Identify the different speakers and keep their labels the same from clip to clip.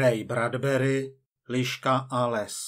Speaker 1: Ray Bradbury, Liška a les.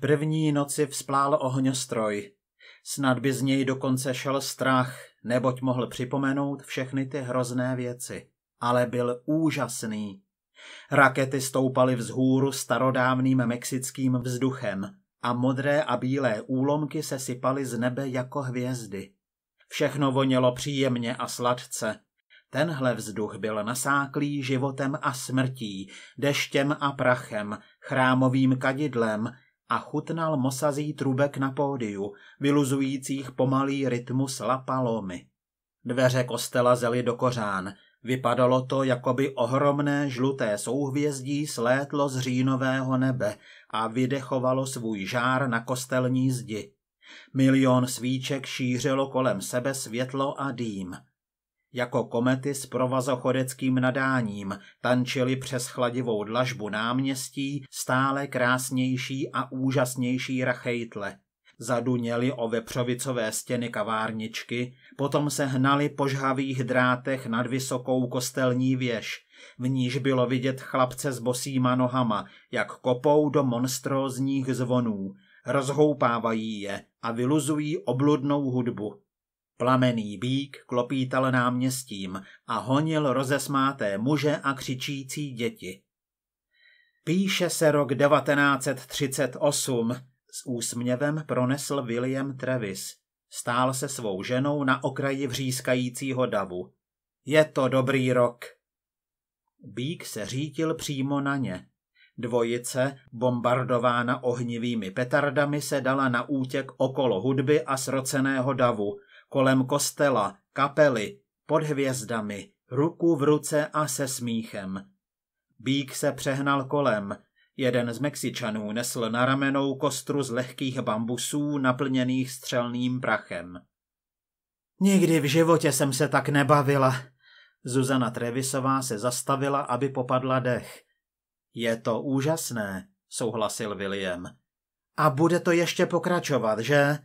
Speaker 1: první noci vzplál ohňostroj. Snad by z něj dokonce šel strach, neboť mohl připomenout všechny ty hrozné věci. Ale byl úžasný. Rakety stoupaly vzhůru starodávným mexickým vzduchem a modré a bílé úlomky se sypaly z nebe jako hvězdy. Všechno vonělo příjemně a sladce. Tenhle vzduch byl nasáklý životem a smrtí, deštěm a prachem, chrámovým kadidlem, a chutnal mosazí trubek na pódiu, vyluzujících pomalý rytmus lapalomy. Dveře kostela zely do kořán, vypadalo to, jako by ohromné žluté souhvězdí slétlo z říjnového nebe a vydechovalo svůj žár na kostelní zdi. Milion svíček šířilo kolem sebe světlo a dým – jako komety s provazochodeckým nadáním tančili přes chladivou dlažbu náměstí stále krásnější a úžasnější rachejtle. Zaduněli o vepřovicové stěny kavárničky, potom se hnali po žhavých drátech nad vysokou kostelní věž, v níž bylo vidět chlapce s bosýma nohama, jak kopou do monstrózních zvonů, rozhoupávají je a vyluzují obludnou hudbu. Plamený bík klopítal náměstím a honil rozesmáté muže a křičící děti. Píše se rok 1938, s úsměvem pronesl William Travis. Stál se svou ženou na okraji vřískajícího davu. Je to dobrý rok. Bík se řítil přímo na ně. Dvojice, bombardována ohnivými petardami, se dala na útěk okolo hudby a sroceného davu – kolem kostela, kapely, pod hvězdami, ruku v ruce a se smíchem. Bík se přehnal kolem. Jeden z Mexičanů nesl na ramenou kostru z lehkých bambusů naplněných střelným prachem. Nikdy v životě jsem se tak nebavila. Zuzana Trevisová se zastavila, aby popadla dech. Je to úžasné, souhlasil William. A bude to ještě pokračovat, že?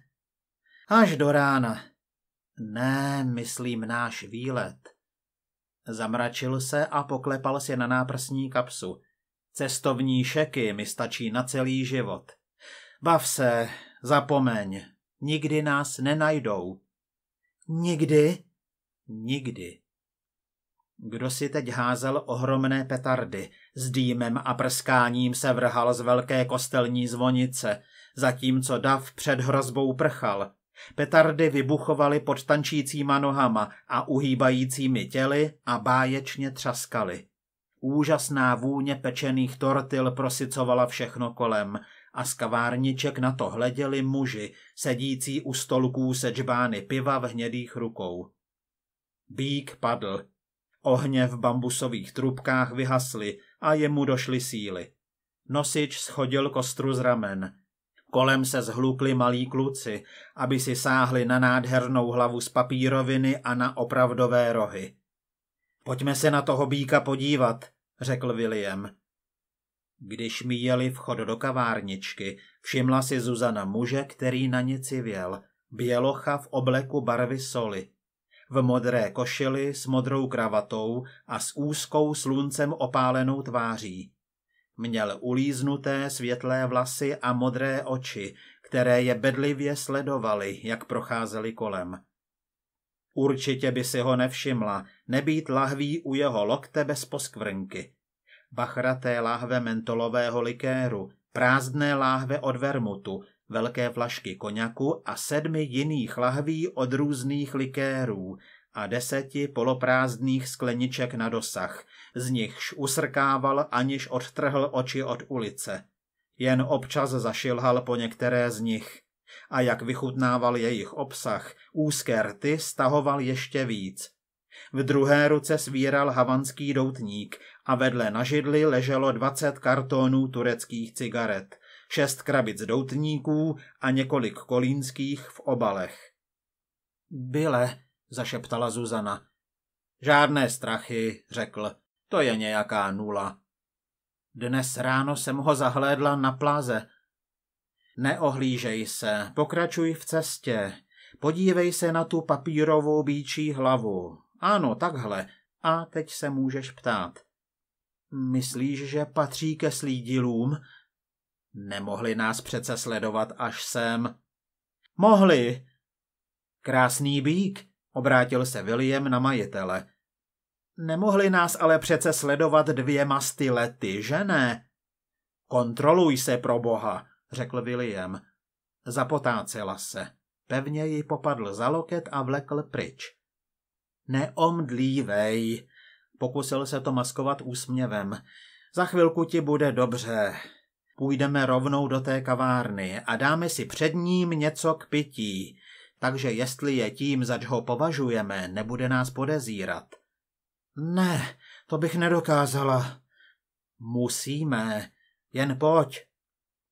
Speaker 1: Až do rána, ne, myslím náš výlet. Zamračil se a poklepal si na náprsní kapsu. Cestovní šeky mi stačí na celý život. Bav se, zapomeň, nikdy nás nenajdou. Nikdy? Nikdy. Kdo si teď házel ohromné petardy, s dýmem a prskáním se vrhal z velké kostelní zvonice, zatímco dav před hrozbou prchal. Petardy vybuchovaly pod tančícíma nohama a uhýbajícími těly a báječně třaskaly. Úžasná vůně pečených tortil prosicovala všechno kolem a z kavárniček na to hleděli muži, sedící u stolků se džbány piva v hnědých rukou. Bík padl. Ohně v bambusových trubkách vyhasly a jemu došly síly. Nosič schodil kostru z ramen. Kolem se zhlukli malí kluci, aby si sáhli na nádhernou hlavu z papíroviny a na opravdové rohy. Pojďme se na toho býka podívat, řekl William. Když míjeli vchod do kavárničky, všimla si Zuzana muže, který na ně civěl. Bělocha v obleku barvy soli. V modré košili s modrou kravatou a s úzkou sluncem opálenou tváří. Měl ulíznuté světlé vlasy a modré oči, které je bedlivě sledovaly, jak procházeli kolem. Určitě by si ho nevšimla, nebýt lahví u jeho lokte bez poskvrnky. Bachraté láhve mentolového likéru, prázdné láhve od vermutu, velké flašky koněku a sedmi jiných lahví od různých likérů, a deseti poloprázdných skleniček na dosah, z nichž usrkával, aniž odtrhl oči od ulice. Jen občas zašilhal po některé z nich. A jak vychutnával jejich obsah, úzké rty stahoval ještě víc. V druhé ruce svíral havanský doutník a vedle na židli leželo dvacet kartonů tureckých cigaret, šest krabic doutníků a několik kolínských v obalech. Bile, zašeptala Zuzana. Žádné strachy, řekl. To je nějaká nula. Dnes ráno jsem ho zahlédla na pláze. Neohlížej se, pokračuj v cestě. Podívej se na tu papírovou bíčí hlavu. Ano, takhle. A teď se můžeš ptát. Myslíš, že patří ke slídilům? Nemohli nás přece sledovat až sem. Mohli. Krásný bík, Obrátil se William na majitele. Nemohli nás ale přece sledovat dvěma lety, že ne? Kontroluj se pro boha, řekl William. Zapotácela se. Pevně ji popadl za loket a vlekl pryč. Neomdlívej, pokusil se to maskovat úsměvem. Za chvilku ti bude dobře. Půjdeme rovnou do té kavárny a dáme si před ním něco k pití takže jestli je tím, zač ho považujeme, nebude nás podezírat. Ne, to bych nedokázala. Musíme. Jen pojď.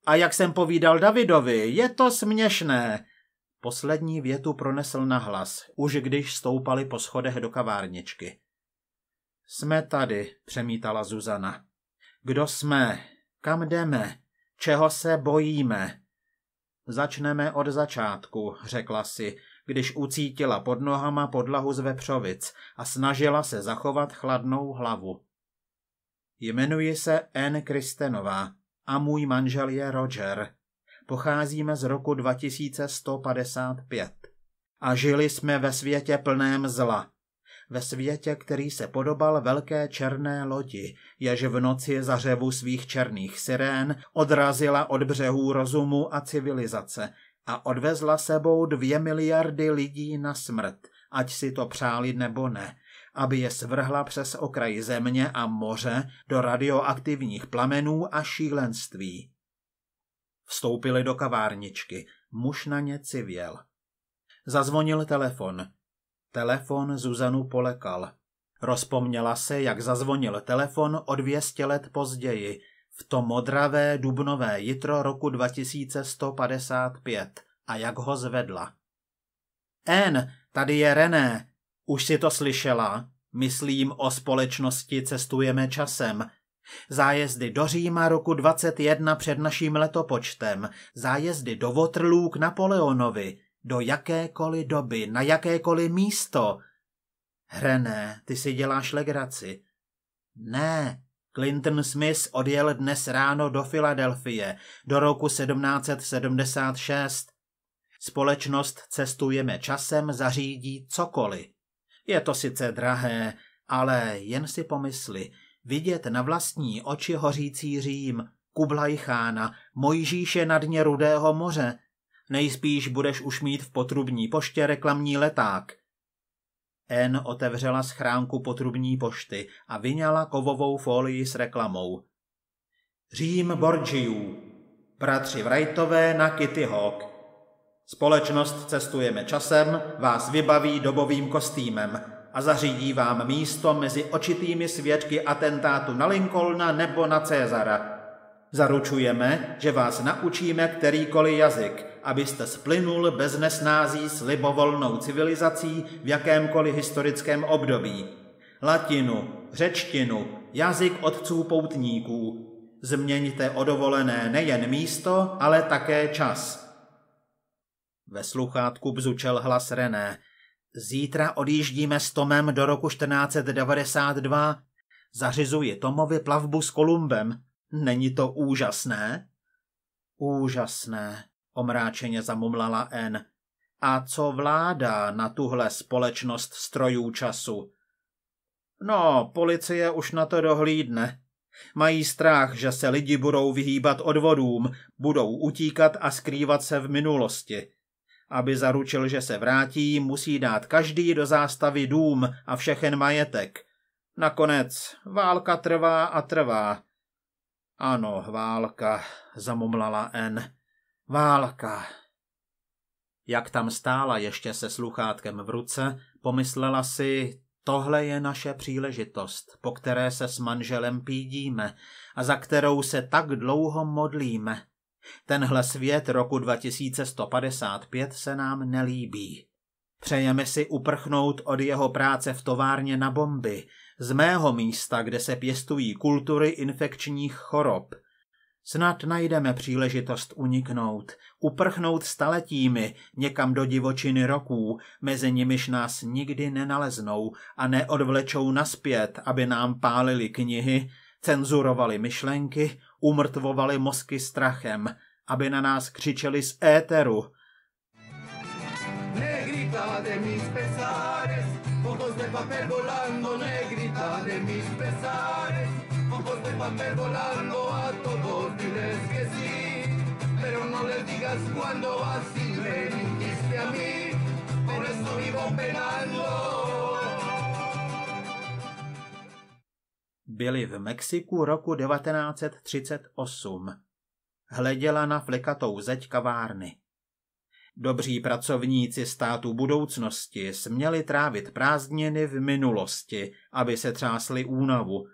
Speaker 1: A jak jsem povídal Davidovi, je to směšné. Poslední větu pronesl na hlas, už když stoupali po schodech do kavárničky. Jsme tady, přemítala Zuzana. Kdo jsme? Kam jdeme? Čeho se bojíme? Začneme od začátku, řekla si, když ucítila pod nohama podlahu z vepřovic a snažila se zachovat chladnou hlavu. Jmenuji se N. Kristenová a můj manžel je Roger. Pocházíme z roku 2155 a žili jsme ve světě plném zla, ve světě, který se podobal velké černé lodi, jež v noci za řevu svých černých sirén odrazila od břehů rozumu a civilizace a odvezla sebou dvě miliardy lidí na smrt, ať si to přáli nebo ne, aby je svrhla přes okraj země a moře do radioaktivních plamenů a šílenství. Vstoupili do kavárničky, muž na ně civěl. Zazvonil telefon, Telefon Zuzanu polekal. Rozpomněla se, jak zazvonil telefon o dvěstě let později, v to modravé dubnové jitro roku 2155 a jak ho zvedla. En, tady je René. Už si to slyšela? Myslím o společnosti Cestujeme časem. Zájezdy do Říma roku 21 před naším letopočtem, zájezdy do Waterloo k Napoleonovi, do jakékoliv doby, na jakékoliv místo. Hrené, ty si děláš legraci. Ne, Clinton Smith odjel dnes ráno do Filadelfie, do roku 1776. Společnost Cestujeme časem zařídí cokoliv. Je to sice drahé, ale jen si pomysli, vidět na vlastní oči hořící Řím, Kublajchána, Mojžíše na dně Rudého moře, Nejspíš budeš už mít v potrubní poště reklamní leták. N otevřela schránku potrubní pošty a vyňala kovovou folii s reklamou. Řím Borgiů. Bratři Wrightové na Kitty Hawk. Společnost Cestujeme časem vás vybaví dobovým kostýmem a zařídí vám místo mezi očitými svědky atentátu na Lincolna nebo na Cezara – Zaručujeme, že vás naučíme kterýkoliv jazyk, abyste splynul bez nesnází s libovolnou civilizací v jakémkoliv historickém období. Latinu, řečtinu, jazyk otců poutníků. Změňte odovolené nejen místo, ale také čas. Ve sluchátku bzučel hlas René. Zítra odjíždíme s Tomem do roku 1492. Zařizuji Tomovi plavbu s Kolumbem. Není to úžasné? Úžasné, omráčeně zamumlala N. A co vládá na tuhle společnost strojů času? No, policie už na to dohlídne. Mají strach, že se lidi budou vyhýbat odvodům, budou utíkat a skrývat se v minulosti. Aby zaručil, že se vrátí, musí dát každý do zástavy dům a všechen majetek. Nakonec válka trvá a trvá. Ano, válka, zamumlala N. Válka. Jak tam stála ještě se sluchátkem v ruce, pomyslela si, tohle je naše příležitost, po které se s manželem pídíme a za kterou se tak dlouho modlíme. Tenhle svět roku 2155 se nám nelíbí. Přejeme si uprchnout od jeho práce v továrně na bomby, z mého místa, kde se pěstují kultury infekčních chorob. Snad najdeme příležitost uniknout, uprchnout staletími někam do divočiny roků, mezi nimiž nás nikdy nenaleznou a neodvlečou naspět, aby nám pálili knihy, cenzurovali myšlenky, umrtvovali mozky strachem, aby na nás křičeli z éteru. Negrita de mis pesares, ojos de papel volar de mis pesares, ojos de papel volando a todos, diles que sí, pero no les digas cuándo vas y me mintiste a mí, por eso vivo penando. Byli v Mexiku roku 1938. Hleděla na flekatou zeď kavárny. Dobří pracovníci státu budoucnosti směli trávit prázdniny v minulosti, aby se třásli únavu.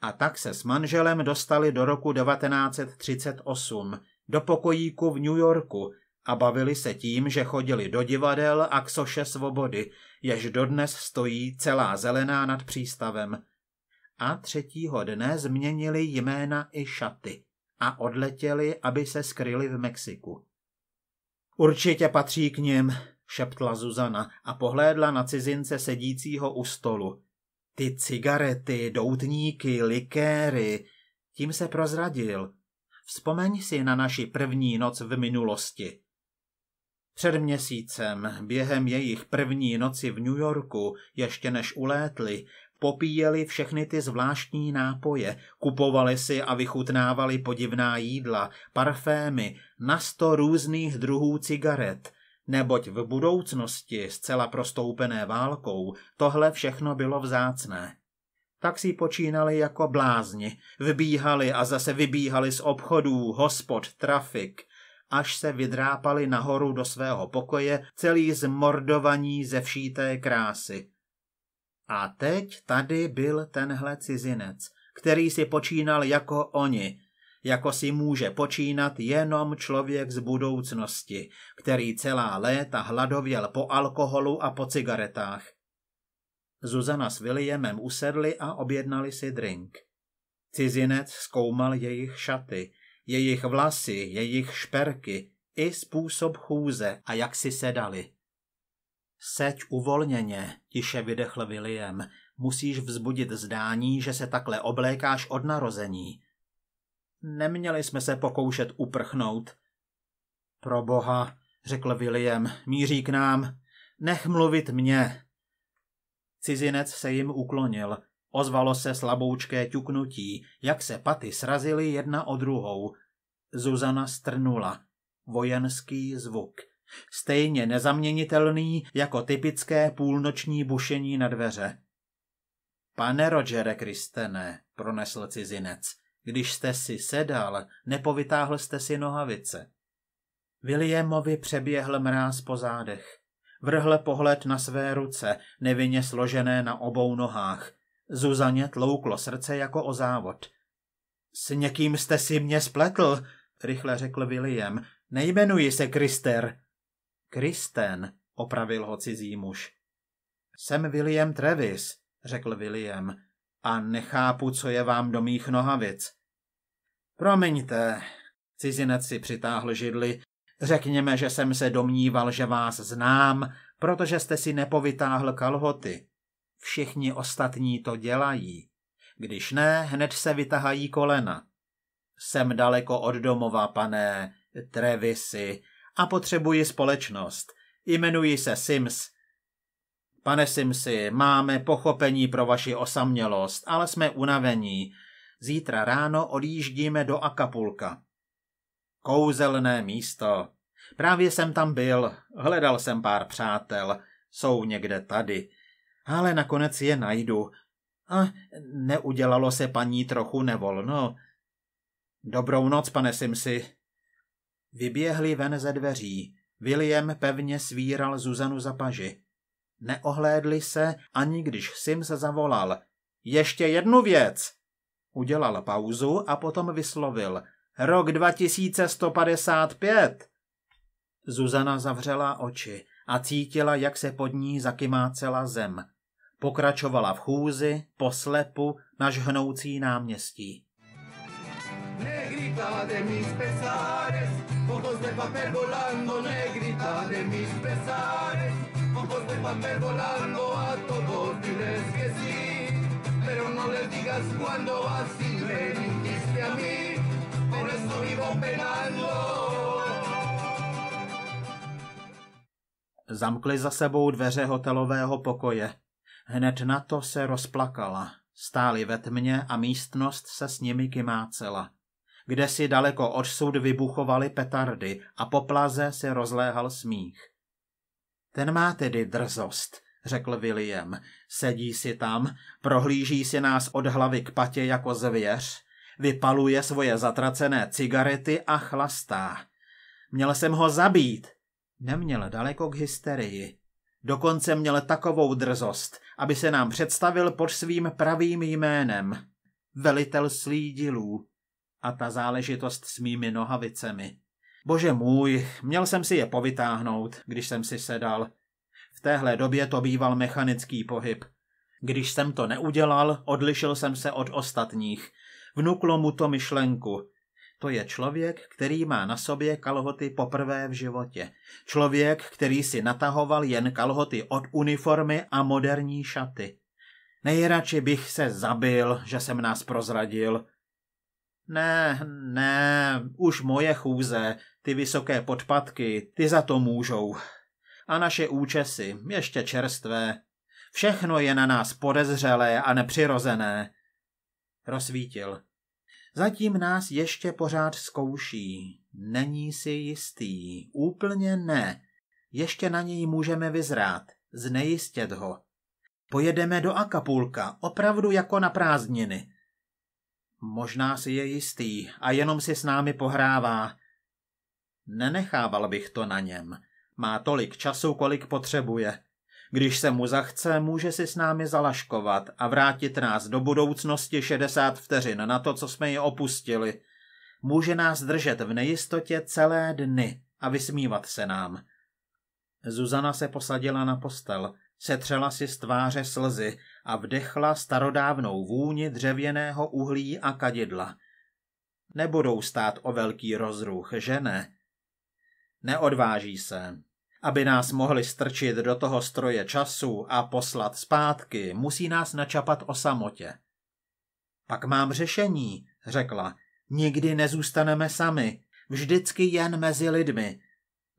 Speaker 1: A tak se s manželem dostali do roku 1938, do pokojíku v New Yorku, a bavili se tím, že chodili do divadel a k soše svobody, jež dodnes stojí celá zelená nad přístavem. A třetího dne změnili jména i šaty a odletěli, aby se skryli v Mexiku. Určitě patří k něm, šeptla Zuzana a pohlédla na cizince sedícího u stolu. Ty cigarety, doutníky, likéry, tím se prozradil. Vzpomeň si na naši první noc v minulosti. Před měsícem, během jejich první noci v New Yorku, ještě než ulétli, popíjeli všechny ty zvláštní nápoje, kupovali si a vychutnávali podivná jídla, parfémy, na sto různých druhů cigaret, neboť v budoucnosti, zcela prostoupené válkou, tohle všechno bylo vzácné. Tak si počínali jako blázni, vybíhali a zase vybíhali z obchodů, hospod, trafik, až se vydrápali nahoru do svého pokoje celý zmordovaní ze všité krásy – a teď tady byl tenhle cizinec, který si počínal jako oni, jako si může počínat jenom člověk z budoucnosti, který celá léta hladověl po alkoholu a po cigaretách. Zuzana s Williamem usedli a objednali si drink. Cizinec zkoumal jejich šaty, jejich vlasy, jejich šperky i způsob chůze a jak si sedali. Seď uvolněně, tiše vydechl William. Musíš vzbudit zdání, že se takhle oblékáš od narození. Neměli jsme se pokoušet uprchnout. Pro boha, řekl William, míří k nám. Nech mluvit mě. Cizinec se jim uklonil. Ozvalo se slaboučké ťuknutí, jak se paty srazily jedna o druhou. Zuzana strnula. Vojenský zvuk. Stejně nezaměnitelný jako typické půlnoční bušení na dveře. Pane Rogere Kristene, pronesl cizinec, když jste si sedal, nepovytáhl jste si nohavice. Williamovi přeběhl mráz po zádech. Vrhl pohled na své ruce, nevinně složené na obou nohách. Zuzaně tlouklo srdce jako o závod. S někým jste si mě spletl, rychle řekl William. Nejmenuji se Krister. Kristen, opravil ho cizí muž. Jsem William Travis, řekl William, a nechápu, co je vám do mých nohavic. Promiňte, cizinec si přitáhl židli, řekněme, že jsem se domníval, že vás znám, protože jste si nepovytáhl kalhoty. Všichni ostatní to dělají. Když ne, hned se vytahají kolena. Jsem daleko od domova, pane Trevisy a potřebuji společnost. Jmenuji se Sims. Pane Simsi, máme pochopení pro vaši osamělost, ale jsme unavení. Zítra ráno odjíždíme do Akapulka. Kouzelné místo. Právě jsem tam byl, hledal jsem pár přátel, jsou někde tady. Ale nakonec je najdu. A neudělalo se paní trochu nevolno. Dobrou noc, pane Simsi. Vyběhli ven ze dveří. William pevně svíral Zuzanu za paži. Neohlédli se, ani když Sim se zavolal. Ještě jednu věc! Udělal pauzu a potom vyslovil. Rok 2155! Zuzana zavřela oči a cítila, jak se pod ní zakymácela zem. Pokračovala v chůzi, poslepu, na žhnoucí náměstí. Negrita de mis pesares. Ojos de papel volando, negrita de mis pesares. Ojos de papel volando, a todos diles que sí. Pero no les digas cuándo así me mintiste a mí. Por eso vivo penando. Zamkli za sebou dveře hotelového pokoje. Hned na to se rozplakala. Stáli ve tmě a místnost se s nimi kymácela kde si daleko odsud vybuchovaly petardy a po plaze se rozléhal smích. Ten má tedy drzost, řekl William. Sedí si tam, prohlíží si nás od hlavy k patě jako zvěř, vypaluje svoje zatracené cigarety a chlastá. Měl jsem ho zabít. Neměl daleko k hysterii. Dokonce měl takovou drzost, aby se nám představil pod svým pravým jménem. Velitel slídilů a ta záležitost s mými nohavicemi. Bože můj, měl jsem si je povytáhnout, když jsem si sedal. V téhle době to býval mechanický pohyb. Když jsem to neudělal, odlišil jsem se od ostatních. Vnuklo mu to myšlenku. To je člověk, který má na sobě kalhoty poprvé v životě. Člověk, který si natahoval jen kalhoty od uniformy a moderní šaty. Nejradši bych se zabil, že jsem nás prozradil. Ne, ne, už moje chůze, ty vysoké podpatky, ty za to můžou. A naše účesy, ještě čerstvé. Všechno je na nás podezřelé a nepřirozené. Rozsvítil. Zatím nás ještě pořád zkouší. Není si jistý. Úplně ne. Ještě na něj můžeme vyzrát. Znejistět ho. Pojedeme do Akapulka, opravdu jako na prázdniny. Možná si je jistý a jenom si s námi pohrává. Nenechával bych to na něm. Má tolik času, kolik potřebuje. Když se mu zachce, může si s námi zalaškovat a vrátit nás do budoucnosti 60 vteřin na to, co jsme ji opustili. Může nás držet v nejistotě celé dny a vysmívat se nám. Zuzana se posadila na postel, setřela si z tváře slzy a vdechla starodávnou vůni dřevěného uhlí a kadidla. Nebudou stát o velký rozruch, že ne? Neodváží se. Aby nás mohli strčit do toho stroje času a poslat zpátky, musí nás načapat o samotě. Pak mám řešení, řekla. Nikdy nezůstaneme sami, vždycky jen mezi lidmi.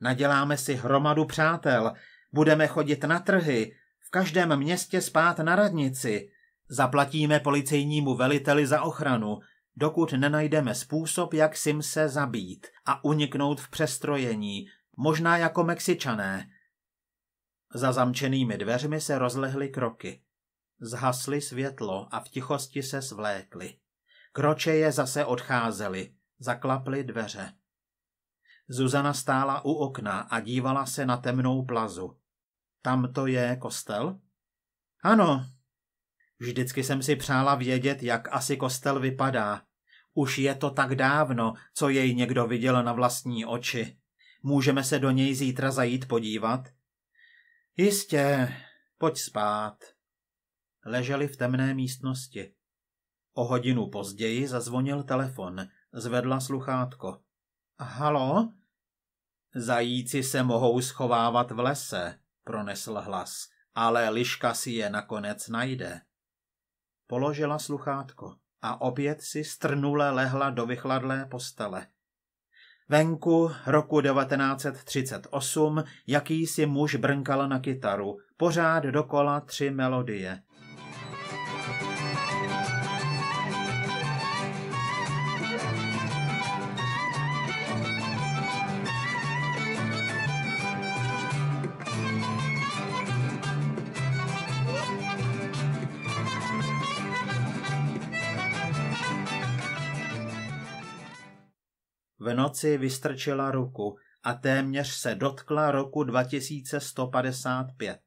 Speaker 1: Naděláme si hromadu přátel, budeme chodit na trhy, v každém městě spát na radnici. Zaplatíme policejnímu veliteli za ochranu, dokud nenajdeme způsob, jak Simse zabít a uniknout v přestrojení, možná jako Mexičané. Za zamčenými dveřmi se rozlehly kroky. Zhasly světlo a v tichosti se svlékly. je zase odcházely, zaklaply dveře. Zuzana stála u okna a dívala se na temnou plazu. Tam to je kostel? Ano. Vždycky jsem si přála vědět, jak asi kostel vypadá. Už je to tak dávno, co jej někdo viděl na vlastní oči. Můžeme se do něj zítra zajít podívat? Jistě, pojď spát. Leželi v temné místnosti. O hodinu později zazvonil telefon. Zvedla sluchátko. Halo? Zajíci se mohou schovávat v lese pronesl hlas, ale liška si je nakonec najde. Položila sluchátko a opět si strnule lehla do vychladlé postele. Venku roku 1938 jakýsi muž brnkal na kytaru, pořád dokola tři melodie. v noci vystrčila ruku a téměř se dotkla roku 2155.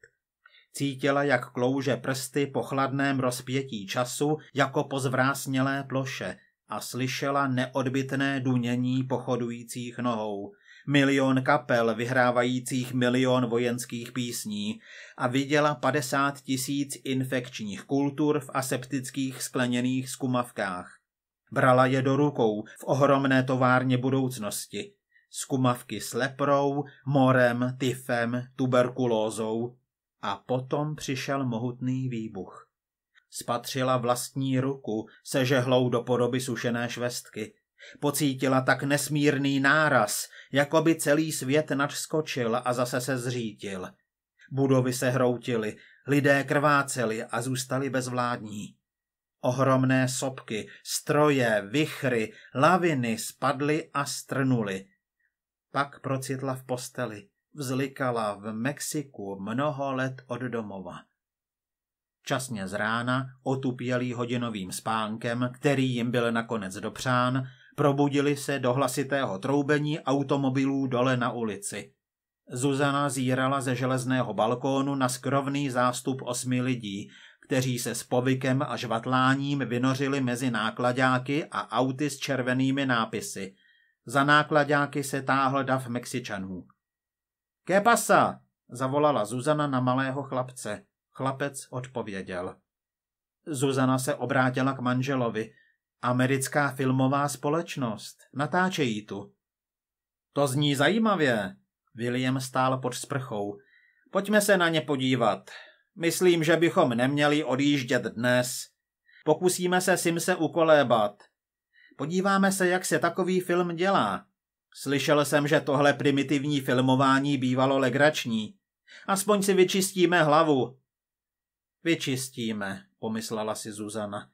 Speaker 1: Cítila, jak klouže prsty po chladném rozpětí času jako po zvrásnělé ploše a slyšela neodbitné dunění pochodujících nohou, milion kapel vyhrávajících milion vojenských písní a viděla 50 tisíc infekčních kultur v aseptických skleněných skumavkách. Brala je do rukou v ohromné továrně budoucnosti. Skumavky s leprou, morem, tyfem, tuberkulózou. A potom přišel mohutný výbuch. Spatřila vlastní ruku, sežehlou do podoby sušené švestky. Pocítila tak nesmírný náraz, jako by celý svět nadskočil a zase se zřítil. Budovy se hroutily, lidé krváceli a zůstali bezvládní. Ohromné sopky, stroje, vychry, laviny spadly a strnuly. Pak procitla v posteli, vzlikala v Mexiku mnoho let od domova. Časně z rána, otupělý hodinovým spánkem, který jim byl nakonec dopřán, probudili se do hlasitého troubení automobilů dole na ulici. Zuzana zírala ze železného balkónu na skrovný zástup osmi lidí, kteří se s povykem a žvatláním vynořili mezi nákladáky a auty s červenými nápisy. Za nákladáky se táhl dav Mexičanů. Ke pasa? zavolala Zuzana na malého chlapce. Chlapec odpověděl. Zuzana se obrátila k manželovi. Americká filmová společnost. Natáčejí tu. To zní zajímavě. William stál pod sprchou. Pojďme se na ně podívat. Myslím, že bychom neměli odjíždět dnes. Pokusíme se Simse ukolébat. Podíváme se, jak se takový film dělá. Slyšel jsem, že tohle primitivní filmování bývalo legrační. Aspoň si vyčistíme hlavu. Vyčistíme, pomyslela si Zuzana.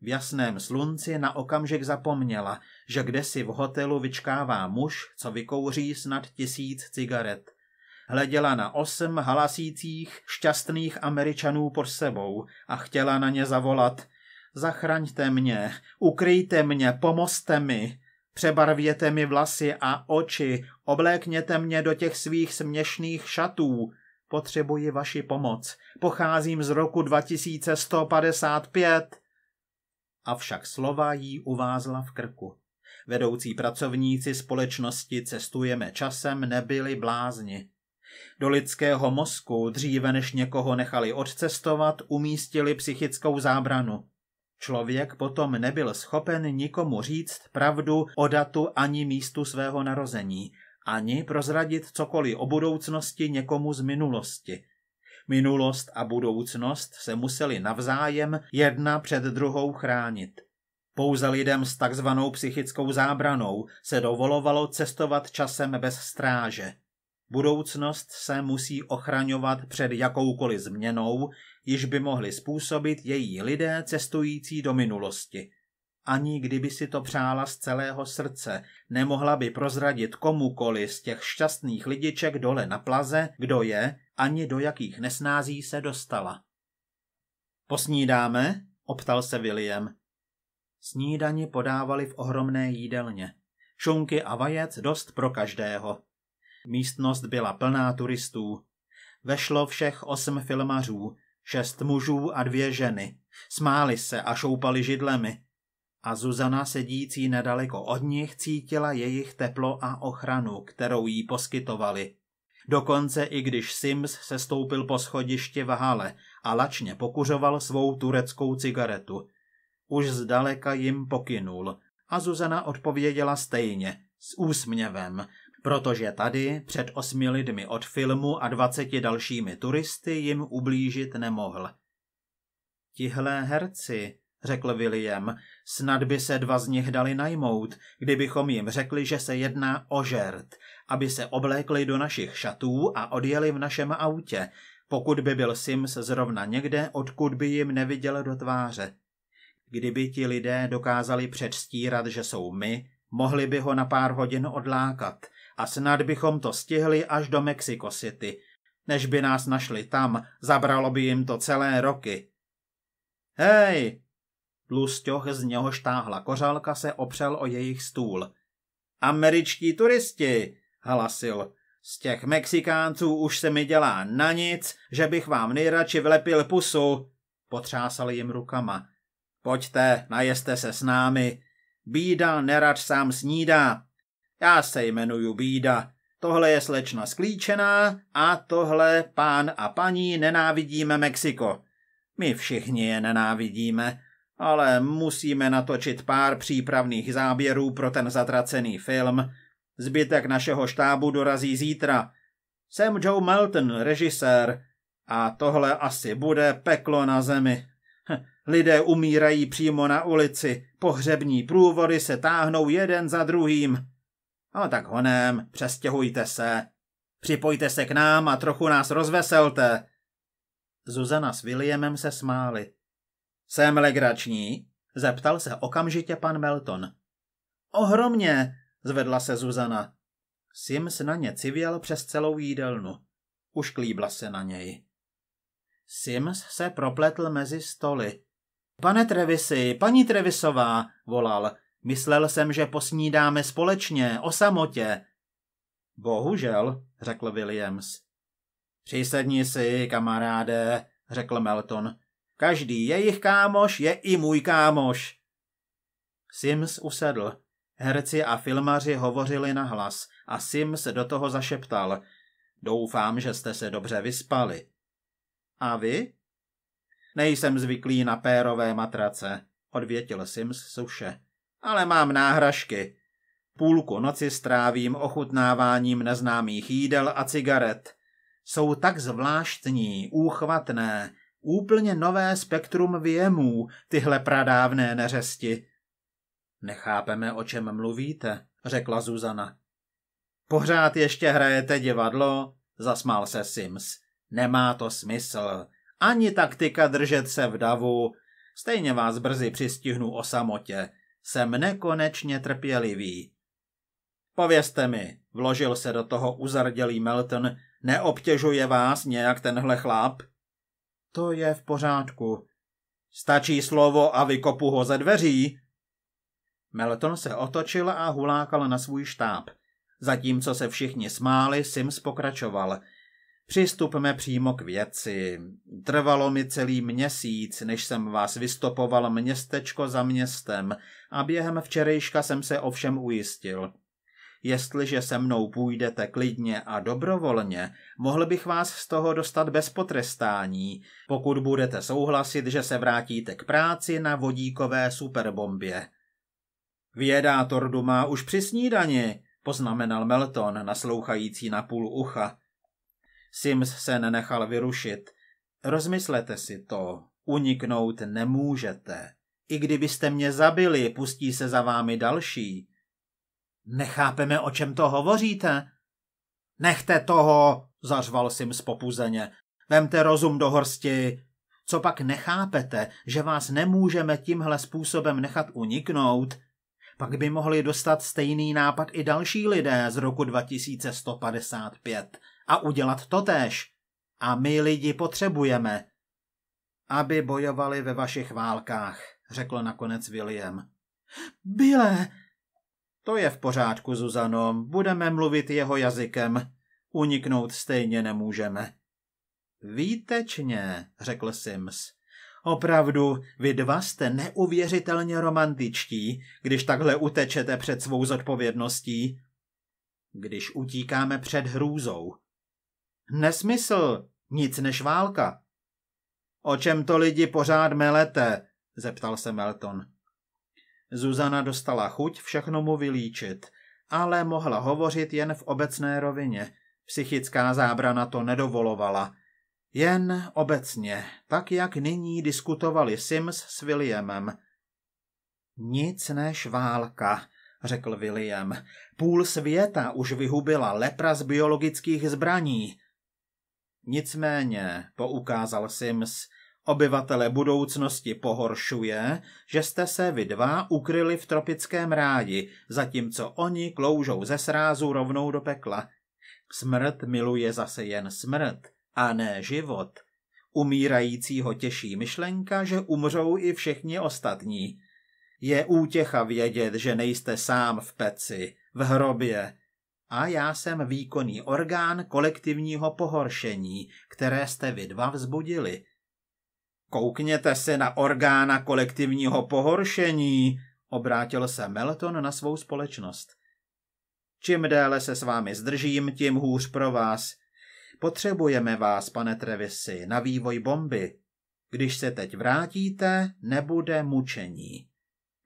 Speaker 1: V jasném slunci na okamžik zapomněla, že kde si v hotelu vyčkává muž, co vykouří snad tisíc cigaret. Hleděla na osm halasících, šťastných Američanů pod sebou a chtěla na ně zavolat Zachraňte mě, ukryjte mě, pomozte mi, přebarvěte mi vlasy a oči, oblékněte mě do těch svých směšných šatů, potřebuji vaši pomoc. Pocházím z roku 2155. Avšak slova jí uvázla v krku. Vedoucí pracovníci společnosti Cestujeme časem nebyli blázni. Do lidského mozku, dříve než někoho nechali odcestovat, umístili psychickou zábranu. Člověk potom nebyl schopen nikomu říct pravdu o datu ani místu svého narození, ani prozradit cokoliv o budoucnosti někomu z minulosti. Minulost a budoucnost se museli navzájem jedna před druhou chránit. Pouze lidem s takzvanou psychickou zábranou se dovolovalo cestovat časem bez stráže. Budoucnost se musí ochraňovat před jakoukoliv změnou, již by mohli způsobit její lidé cestující do minulosti. Ani kdyby si to přála z celého srdce, nemohla by prozradit komukoli z těch šťastných lidiček dole na plaze, kdo je, ani do jakých nesnází se dostala. Posnídáme? optal se William. Snídani podávali v ohromné jídelně. Šunky a vajec dost pro každého. Místnost byla plná turistů. Vešlo všech osm filmařů, šest mužů a dvě ženy. Smáli se a šoupali židlemi. A Zuzana sedící nedaleko od nich cítila jejich teplo a ochranu, kterou jí poskytovali. Dokonce i když Sims se stoupil po schodišti v hale a lačně pokuřoval svou tureckou cigaretu. Už zdaleka jim pokynul a Zuzana odpověděla stejně, s úsměvem, protože tady před osmi lidmi od filmu a dvaceti dalšími turisty jim ublížit nemohl. Tihle herci, řekl William, snad by se dva z nich dali najmout, kdybychom jim řekli, že se jedná o žert, aby se oblékli do našich šatů a odjeli v našem autě, pokud by byl Sims zrovna někde, odkud by jim neviděl do tváře. Kdyby ti lidé dokázali předstírat, že jsou my, mohli by ho na pár hodin odlákat, a snad bychom to stihli až do Mexico City. Než by nás našli tam, zabralo by jim to celé roky. Hej! Lusťoch z něho štáhla kořálka se opřel o jejich stůl. Američtí turisti, hlasil. Z těch Mexikánců už se mi dělá na nic, že bych vám nejradši vlepil pusu. Potřásal jim rukama. Pojďte, najeste se s námi. Bída nerad sám snídá. Já se jmenuju Bída, tohle je slečna sklíčená a tohle pán a paní nenávidíme Mexiko. My všichni je nenávidíme, ale musíme natočit pár přípravných záběrů pro ten zatracený film. Zbytek našeho štábu dorazí zítra. Jsem Joe Melton, režisér, a tohle asi bude peklo na zemi. Lidé umírají přímo na ulici, pohřební průvody se táhnou jeden za druhým. A no, tak honem, přestěhujte se. Připojte se k nám a trochu nás rozveselte. Zuzana s Williamem se smáli. Jsem legrační? Zeptal se okamžitě pan Melton. Ohromně, zvedla se Zuzana. Sims na ně civěl přes celou jídelnu. Už klíbla se na něj. Sims se propletl mezi stoly. Pane Trevisy, paní Trevisová, volal. Myslel jsem, že posnídáme společně, o samotě. Bohužel, řekl Williams. Přísedni si, kamaráde, řekl Melton. Každý jejich kámoš je i můj kámoš. Sims usedl. Herci a filmaři hovořili na hlas a Sims do toho zašeptal. Doufám, že jste se dobře vyspali. A vy? Nejsem zvyklý na pérové matrace, odvětil Sims suše ale mám náhražky. Půlku noci strávím ochutnáváním neznámých jídel a cigaret. Jsou tak zvláštní, úchvatné, úplně nové spektrum věmů, tyhle pradávné neřesti. Nechápeme, o čem mluvíte, řekla Zuzana. Pořád ještě hrajete divadlo, zasmál se Sims. Nemá to smysl. Ani taktika držet se v davu. Stejně vás brzy přistihnu o samotě. Jsem nekonečně trpělivý. Povězte mi, vložil se do toho uzardělý Melton, neobtěžuje vás nějak tenhle chlap? To je v pořádku. Stačí slovo a vykopu ho ze dveří. Melton se otočil a hulákal na svůj štáb. Zatímco se všichni smáli, Sims pokračoval – Přistupme přímo k věci. Trvalo mi celý měsíc, než jsem vás vystopoval městečko za městem a během včerejška jsem se ovšem ujistil. Jestliže se mnou půjdete klidně a dobrovolně, mohl bych vás z toho dostat bez potrestání, pokud budete souhlasit, že se vrátíte k práci na vodíkové superbombě. Vědátor Duma už při snídani, poznamenal Melton, naslouchající na půl ucha. Sims se nenechal vyrušit. Rozmyslete si to, uniknout nemůžete. I kdybyste mě zabili, pustí se za vámi další. Nechápeme, o čem to hovoříte. Nechte toho, zařval Sims popuzeně. Vemte rozum do horsti. Co pak nechápete, že vás nemůžeme tímhle způsobem nechat uniknout? Pak by mohli dostat stejný nápad i další lidé z roku 2155 a udělat to též. A my lidi potřebujeme. Aby bojovali ve vašich válkách, řekl nakonec William. Bile! To je v pořádku, Zuzano, budeme mluvit jeho jazykem. Uniknout stejně nemůžeme. Výtečně, řekl Sims. Opravdu, vy dva jste neuvěřitelně romantičtí, když takhle utečete před svou zodpovědností. Když utíkáme před hrůzou, Nesmysl, nic než válka. O čem to lidi pořád melete? zeptal se Melton. Zuzana dostala chuť všechno mu vylíčit, ale mohla hovořit jen v obecné rovině. Psychická zábrana to nedovolovala. Jen obecně, tak jak nyní diskutovali Sims s Williamem. Nic než válka, řekl William. Půl světa už vyhubila lepra z biologických zbraní. Nicméně, poukázal Sims, obyvatele budoucnosti pohoršuje, že jste se vy dva ukryli v tropickém ráji, zatímco oni kloužou ze srázu rovnou do pekla. Smrt miluje zase jen smrt, a ne život. Umírajícího těší myšlenka, že umřou i všichni ostatní. Je útěcha vědět, že nejste sám v peci, v hrobě, a já jsem výkonný orgán kolektivního pohoršení, které jste vy dva vzbudili. Koukněte se na orgána kolektivního pohoršení, obrátil se Melton na svou společnost. Čím déle se s vámi zdržím, tím hůř pro vás. Potřebujeme vás, pane Trevisi, na vývoj bomby. Když se teď vrátíte, nebude mučení.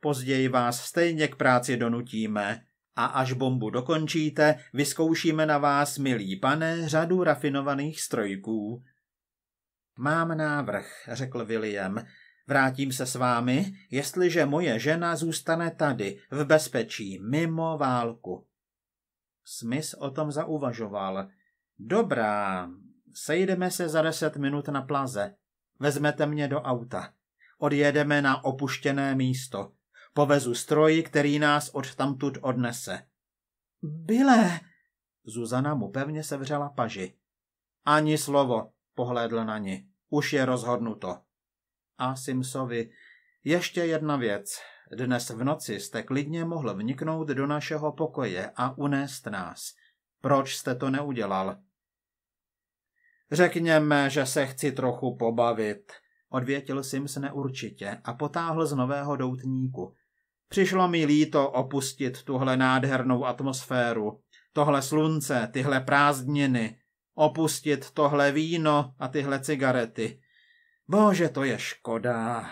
Speaker 1: Později vás stejně k práci donutíme a až bombu dokončíte, vyzkoušíme na vás, milý pane, řadu rafinovaných strojků. Mám návrh, řekl William. Vrátím se s vámi, jestliže moje žena zůstane tady, v bezpečí, mimo válku. Smith o tom zauvažoval. Dobrá, sejdeme se za deset minut na plaze. Vezmete mě do auta. Odjedeme na opuštěné místo. Povezu stroj, který nás odtamtud odnese. Byle! Zuzana mu pevně sevřela paži. Ani slovo, pohlédl na ni. Už je rozhodnuto. A Simsovi, ještě jedna věc. Dnes v noci jste klidně mohl vniknout do našeho pokoje a unést nás. Proč jste to neudělal? Řekněme, že se chci trochu pobavit, odvětil Sims neurčitě a potáhl z nového doutníku. Přišlo mi líto opustit tuhle nádhernou atmosféru, tohle slunce, tyhle prázdniny, opustit tohle víno a tyhle cigarety. Bože, to je škoda.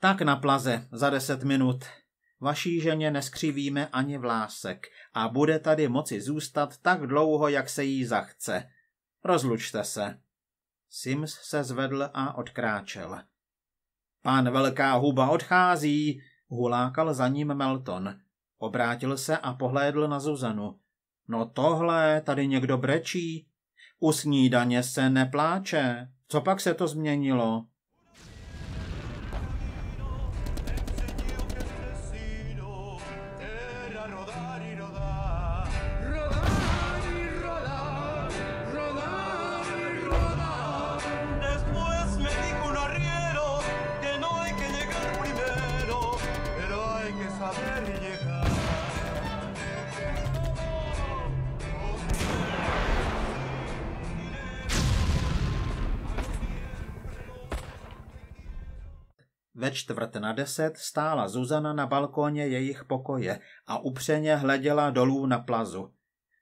Speaker 1: Tak na plaze za deset minut. Vaší ženě neskřivíme ani vlásek a bude tady moci zůstat tak dlouho, jak se jí zachce. Rozlučte se. Sims se zvedl a odkráčel. Pan Velká huba odchází, Hulákal za ním Melton. Obrátil se a pohlédl na Zuzanu. No tohle, tady někdo brečí. U snídaně se nepláče. Co pak se to změnilo? Ve čtvrt na deset stála Zuzana na balkóně jejich pokoje a upřeně hleděla dolů na plazu.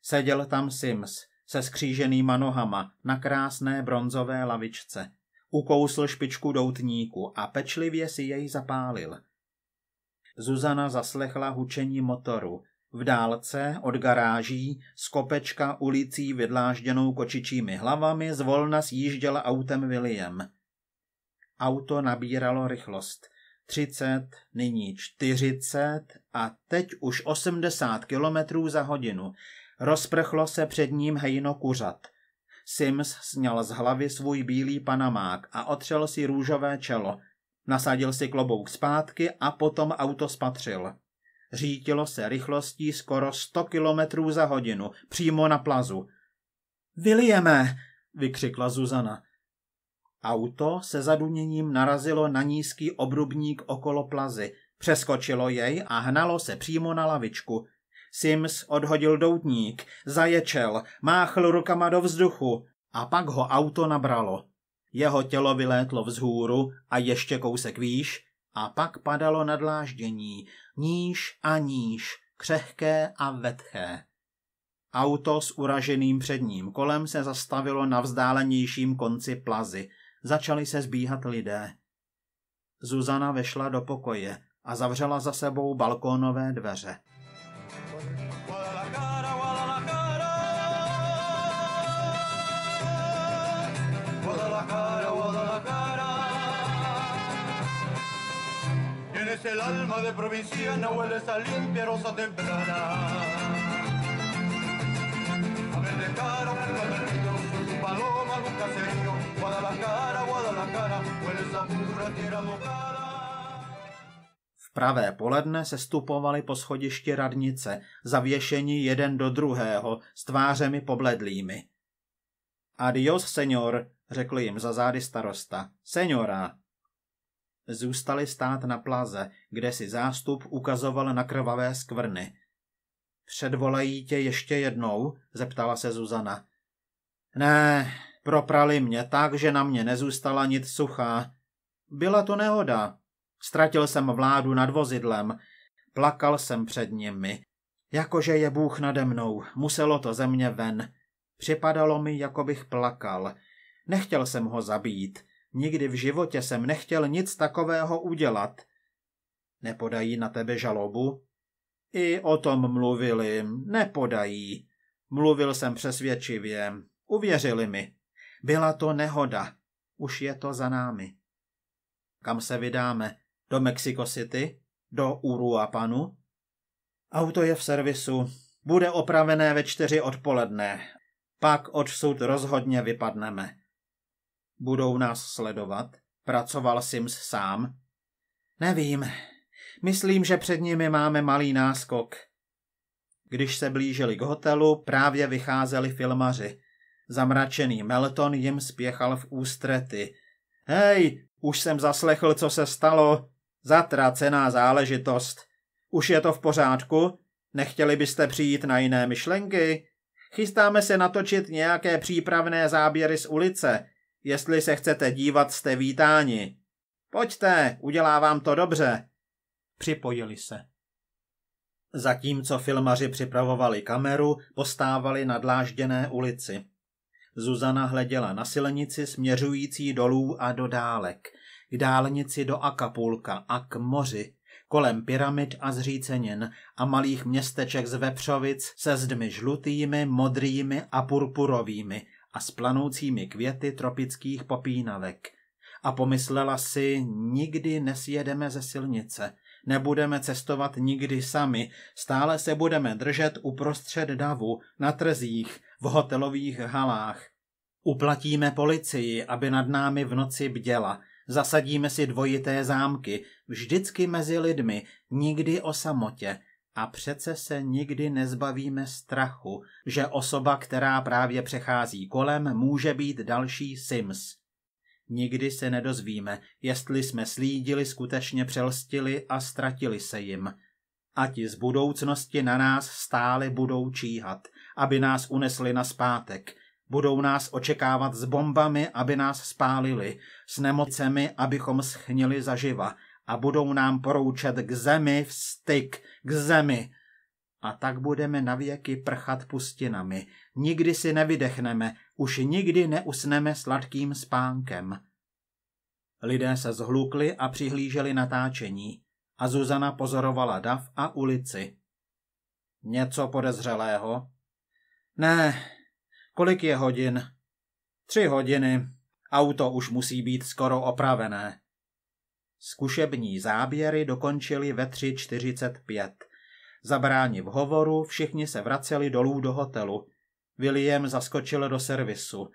Speaker 1: Seděl tam Sims se skříženýma nohama na krásné bronzové lavičce. Ukousl špičku doutníku a pečlivě si jej zapálil. Zuzana zaslechla hučení motoru. V dálce od garáží z kopečka ulicí vydlážděnou kočičími hlavami zvolna sjížděl autem William – Auto nabíralo rychlost. 30, nyní 40 a teď už 80 kilometrů za hodinu. Rozprchlo se před ním hejno kuřat. Sims sněl z hlavy svůj bílý panamák a otřel si růžové čelo. Nasadil si klobouk zpátky a potom auto spatřil. Řítilo se rychlostí skoro 100 kilometrů za hodinu, přímo na plazu. Vylijeme, vykřikla Zuzana. Auto se zaduněním narazilo na nízký obrubník okolo plazy, přeskočilo jej a hnalo se přímo na lavičku. Sims odhodil doutník, zaječel, máchl rukama do vzduchu a pak ho auto nabralo. Jeho tělo vylétlo vzhůru a ještě kousek výš a pak padalo na dláždění, níž a níž, křehké a vetché. Auto s uraženým předním kolem se zastavilo na vzdálenějším konci plazy – Začali se zbíhat lidé. Zuzana vešla do pokoje a zavřela za sebou balkónové dveře. el alma de provinciana, no limpia rosa temprana. A paloma, Guadalajara, Guadalajara, pura tierra mojada. V pravé poledne se stupovali po schodišti radnice, zavěšení jeden do druhého, s tvářemi pobledlými. Adios, senor, řekl jim za zády starosta. Senora! Zůstali stát na plaze, kde si zástup ukazoval na krvavé skvrny. Předvolají tě ještě jednou? zeptala se Zuzana. Ne, Proprali mě tak, že na mě nezůstala nic suchá. Byla to nehoda. Ztratil jsem vládu nad vozidlem. Plakal jsem před nimi. Jakože je Bůh nade mnou, muselo to ze mě ven. Připadalo mi, jako bych plakal. Nechtěl jsem ho zabít. Nikdy v životě jsem nechtěl nic takového udělat. Nepodají na tebe žalobu? I o tom mluvili. Nepodají. Mluvil jsem přesvědčivě. Uvěřili mi. Byla to nehoda. Už je to za námi. Kam se vydáme? Do Mexico City? Do Uruapanu? Auto je v servisu. Bude opravené ve čtyři odpoledne. Pak odsud rozhodně vypadneme. Budou nás sledovat? Pracoval Sims sám? Nevím. Myslím, že před nimi máme malý náskok. Když se blížili k hotelu, právě vycházeli filmaři. Zamračený Melton jim spěchal v ústrety. Hej, už jsem zaslechl, co se stalo. Zatracená záležitost. Už je to v pořádku? Nechtěli byste přijít na jiné myšlenky? Chystáme se natočit nějaké přípravné záběry z ulice. Jestli se chcete dívat, jste vítáni. Pojďte, udělá vám to dobře. Připojili se. Zatímco filmaři připravovali kameru, postávali na dlážděné ulici. Zuzana hleděla na silnici směřující dolů a do dálek, k dálnici do Akapulka a k moři, kolem pyramid a zřícenin a malých městeček z vepřovic se zdmi žlutými, modrými a purpurovými a s planoucími květy tropických popínavek. A pomyslela si, nikdy nesjedeme ze silnice, nebudeme cestovat nikdy sami, stále se budeme držet uprostřed davu, na trzích, v hotelových halách. Uplatíme policii, aby nad námi v noci bděla. Zasadíme si dvojité zámky, vždycky mezi lidmi, nikdy o samotě. A přece se nikdy nezbavíme strachu, že osoba, která právě přechází kolem, může být další Sims. Nikdy se nedozvíme, jestli jsme slídili, skutečně přelstili a ztratili se jim. A ti z budoucnosti na nás stále budou číhat – aby nás unesli na zpátek. Budou nás očekávat s bombami, aby nás spálili, s nemocemi, abychom schnili zaživa a budou nám poroučet k zemi vstyk, k zemi. A tak budeme navěky prchat pustinami. Nikdy si nevydechneme, už nikdy neusneme sladkým spánkem. Lidé se zhlukli a přihlíželi natáčení a Zuzana pozorovala dav a ulici. Něco podezřelého, ne. Kolik je hodin? Tři hodiny. Auto už musí být skoro opravené. Zkušební záběry dokončili ve 3.45. Zabráni v hovoru, všichni se vraceli dolů do hotelu. William zaskočil do servisu.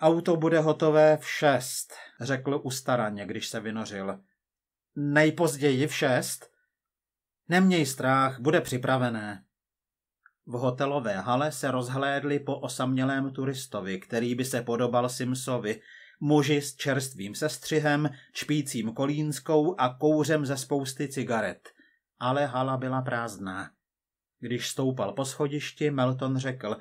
Speaker 1: Auto bude hotové v šest, řekl ustaraně, když se vynořil. Nejpozději v šest? Neměj strach, bude připravené. V hotelové hale se rozhlédli po osamělém turistovi, který by se podobal Simsovi, muži s čerstvým sestřihem, čpícím kolínskou a kouřem ze spousty cigaret. Ale hala byla prázdná. Když stoupal po schodišti, Melton řekl,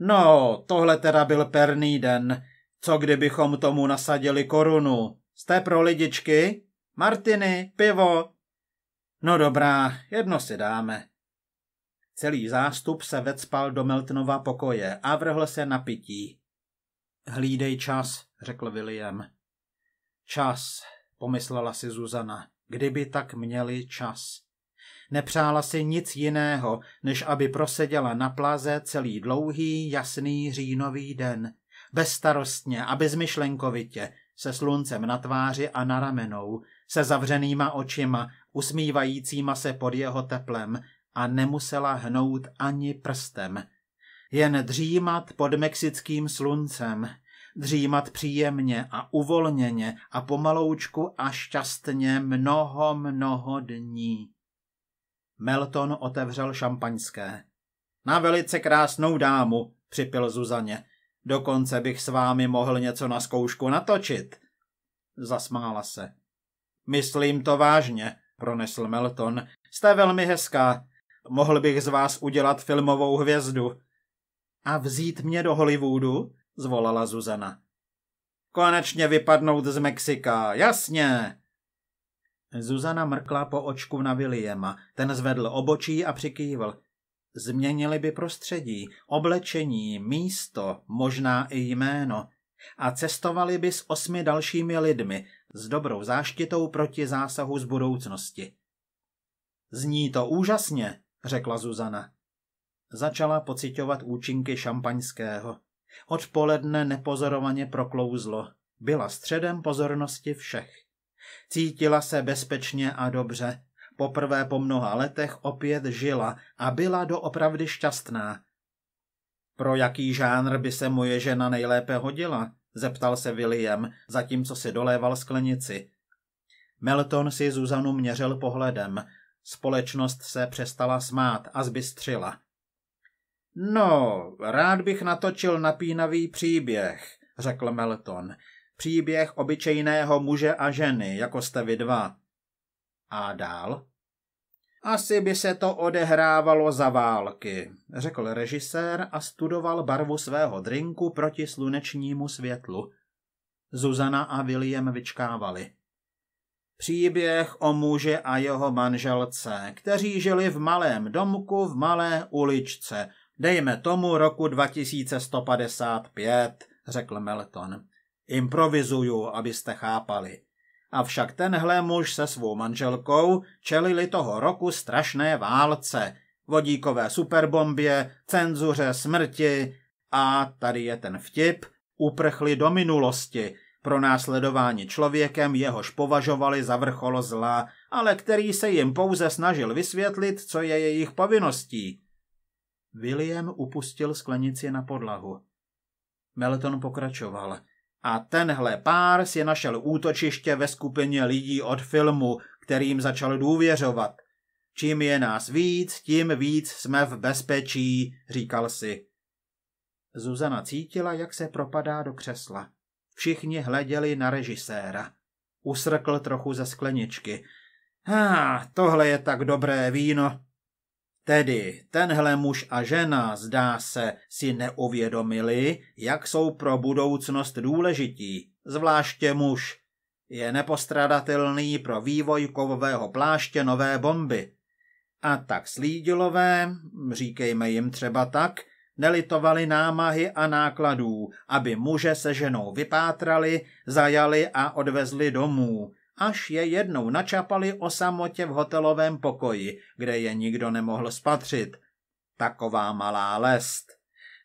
Speaker 1: no, tohle teda byl perný den. Co kdybychom tomu nasadili korunu? Jste pro lidičky? Martiny, pivo? No dobrá, jedno si dáme. Celý zástup se vecpal do Meltnova pokoje a vrhl se na pití. Hlídej čas, řekl William. Čas, pomyslela si Zuzana, kdyby tak měli čas. Nepřála si nic jiného, než aby proseděla na plaze celý dlouhý, jasný říjnový den. Bezstarostně a bezmyšlenkovitě, se sluncem na tváři a na ramenou, se zavřenýma očima, usmívajícíma se pod jeho teplem, a nemusela hnout ani prstem. Jen dřímat pod mexickým sluncem, dřímat příjemně a uvolněně a pomaloučku a šťastně mnoho, mnoho dní. Melton otevřel šampaňské. Na velice krásnou dámu, připil Zuzaně. Dokonce bych s vámi mohl něco na zkoušku natočit. Zasmála se. Myslím to vážně, pronesl Melton. Jste velmi hezká, Mohl bych z vás udělat filmovou hvězdu. A vzít mě do Hollywoodu? zvolala Zuzana. Konečně vypadnout z Mexika, jasně! Zuzana mrkla po očku na Williama. Ten zvedl obočí a přikývl. Změnili by prostředí, oblečení, místo, možná i jméno. A cestovali by s osmi dalšími lidmi, s dobrou záštitou proti zásahu z budoucnosti. Zní to úžasně, řekla Zuzana. Začala pocitovat účinky šampaňského. Odpoledne nepozorovaně proklouzlo. Byla středem pozornosti všech. Cítila se bezpečně a dobře. Poprvé po mnoha letech opět žila a byla doopravdy šťastná. Pro jaký žánr by se moje žena nejlépe hodila? zeptal se William, zatímco si doléval sklenici. Melton si Zuzanu měřil pohledem, Společnost se přestala smát a zbystřila. No, rád bych natočil napínavý příběh, řekl Melton. Příběh obyčejného muže a ženy, jako jste vy dva. A dál? Asi by se to odehrávalo za války, řekl režisér a studoval barvu svého drinku proti slunečnímu světlu. Zuzana a William vyčkávali. Příběh o muže a jeho manželce, kteří žili v malém domku v malé uličce, dejme tomu roku 2155, řekl Melton. Improvizuju, abyste chápali. Avšak tenhle muž se svou manželkou čelili toho roku strašné válce, vodíkové superbombě, cenzuře smrti a tady je ten vtip, uprchli do minulosti, pro následování člověkem, jehož považovali za vrchol zla, ale který se jim pouze snažil vysvětlit, co je jejich povinností. William upustil sklenici na podlahu. Melton pokračoval. A tenhle pár si našel útočiště ve skupině lidí od filmu, kterým začal důvěřovat. Čím je nás víc, tím víc jsme v bezpečí, říkal si. Zuzana cítila, jak se propadá do křesla. Všichni hleděli na režiséra. Usrkl trochu ze skleničky. A ah, tohle je tak dobré víno. Tedy tenhle muž a žena, zdá se, si neuvědomili, jak jsou pro budoucnost důležití, zvláště muž. Je nepostradatelný pro vývoj kovového pláště nové bomby. A tak slídilové, říkejme jim třeba tak, nelitovali námahy a nákladů, aby muže se ženou vypátrali, zajali a odvezli domů, až je jednou načapali o samotě v hotelovém pokoji, kde je nikdo nemohl spatřit. Taková malá lest.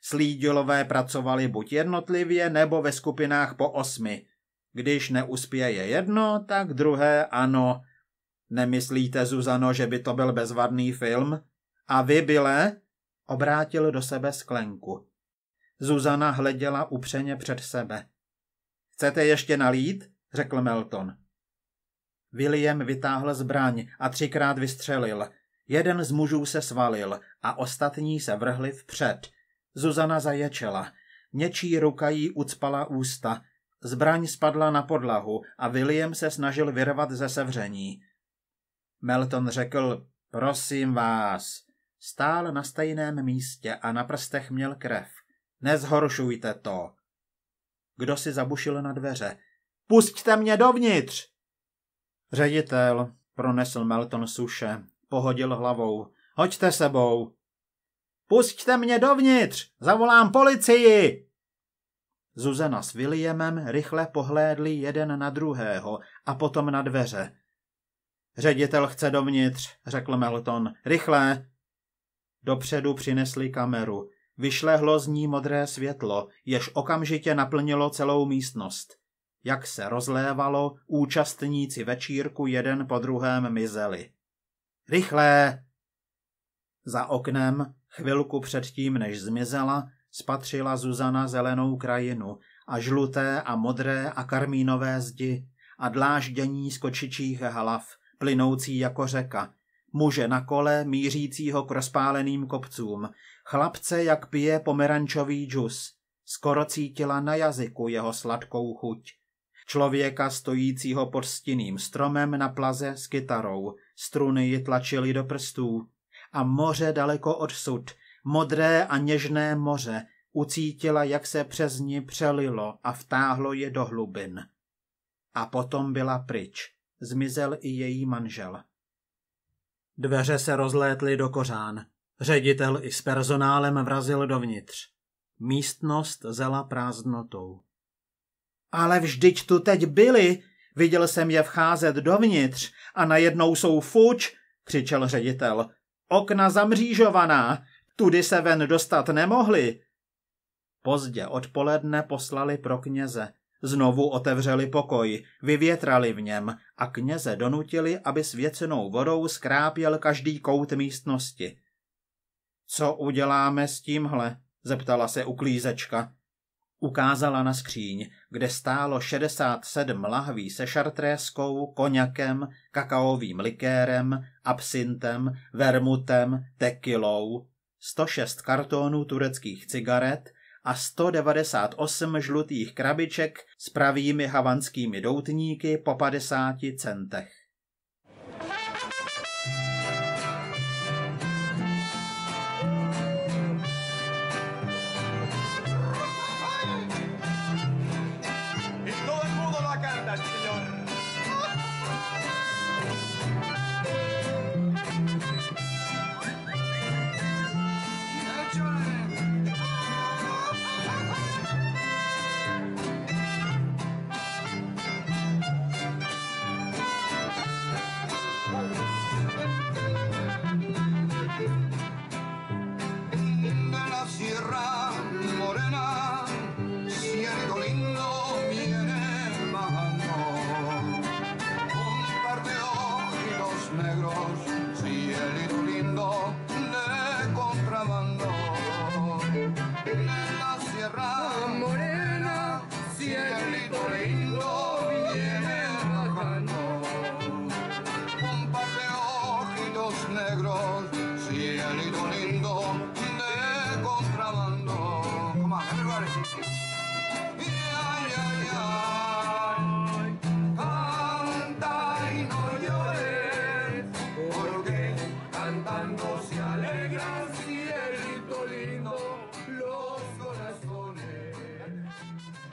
Speaker 1: Slídilové pracovali buď jednotlivě nebo ve skupinách po osmi. Když neuspěje jedno, tak druhé ano. Nemyslíte, Zuzano, že by to byl bezvadný film? A vy, Bile, Obrátil do sebe sklenku. Zuzana hleděla upřeně před sebe. Chcete ještě nalít? řekl Melton. William vytáhl zbraň a třikrát vystřelil. Jeden z mužů se svalil a ostatní se vrhli vpřed. Zuzana zaječela. Něčí ruka jí ucpala ústa. Zbraň spadla na podlahu a William se snažil vyrvat ze sevření. Melton řekl, prosím vás. Stál na stejném místě a na prstech měl krev. Nezhoršujte to. Kdo si zabušil na dveře? Pusťte mě dovnitř! Ředitel, pronesl Melton suše, pohodil hlavou. Hoďte sebou. Pusťte mě dovnitř! Zavolám policii! Zuzana s Williamem rychle pohlédli jeden na druhého a potom na dveře. Ředitel chce dovnitř, řekl Melton. Rychle! Dopředu přinesli kameru. Vyšlehlo z ní modré světlo, jež okamžitě naplnilo celou místnost. Jak se rozlévalo, účastníci večírku jeden po druhém mizeli. Rychlé! Za oknem, chvilku předtím, než zmizela, spatřila Zuzana zelenou krajinu a žluté a modré a karmínové zdi a dláždění z kočičích hlav, plynoucí jako řeka, muže na kole mířícího k rozpáleným kopcům, chlapce, jak pije pomerančový džus. Skoro cítila na jazyku jeho sladkou chuť. Člověka stojícího pod stinným stromem na plaze s kytarou, struny ji tlačily do prstů. A moře daleko odsud, modré a něžné moře, ucítila, jak se přes ní přelilo a vtáhlo je do hlubin. A potom byla pryč. Zmizel i její manžel. Dveře se rozlétly do kořán. Ředitel i s personálem vrazil dovnitř. Místnost zela prázdnotou. Ale vždyť tu teď byli, viděl jsem je vcházet dovnitř a najednou jsou fuč, křičel ředitel. Okna zamřížovaná, tudy se ven dostat nemohli. Pozdě odpoledne poslali pro kněze. Znovu otevřeli pokoj, vyvětrali v něm a kněze donutili, aby svěcenou vodou skrápěl každý kout místnosti. Co uděláme s tímhle? zeptala se uklízečka. Ukázala na skříň, kde stálo 67 lahví se šartréskou, koněkem, kakaovým likérem, absintem, vermutem, tekilou, 106 kartonů tureckých cigaret, a 198 žlutých krabiček s pravými havanskými doutníky po 50 centech.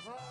Speaker 2: Bye.